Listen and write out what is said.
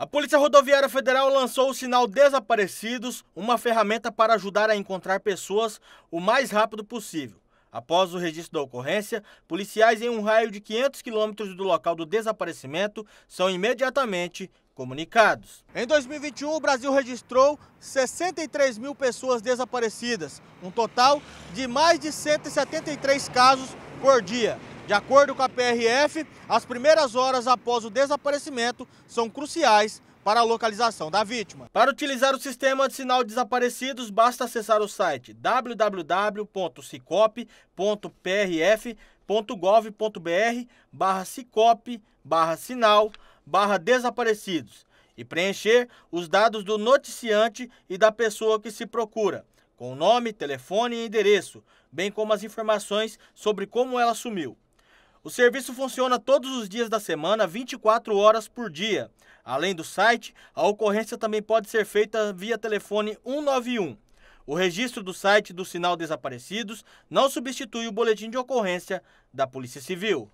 A Polícia Rodoviária Federal lançou o sinal Desaparecidos, uma ferramenta para ajudar a encontrar pessoas o mais rápido possível. Após o registro da ocorrência, policiais em um raio de 500 quilômetros do local do desaparecimento são imediatamente comunicados. Em 2021, o Brasil registrou 63 mil pessoas desaparecidas, um total de mais de 173 casos por dia. De acordo com a PRF, as primeiras horas após o desaparecimento são cruciais para a localização da vítima. Para utilizar o sistema de sinal de desaparecidos, basta acessar o site www.sicop.prf.gov.br barra barra sinal barra desaparecidos e preencher os dados do noticiante e da pessoa que se procura, com nome, telefone e endereço, bem como as informações sobre como ela sumiu. O serviço funciona todos os dias da semana, 24 horas por dia. Além do site, a ocorrência também pode ser feita via telefone 191. O registro do site do Sinal Desaparecidos não substitui o boletim de ocorrência da Polícia Civil.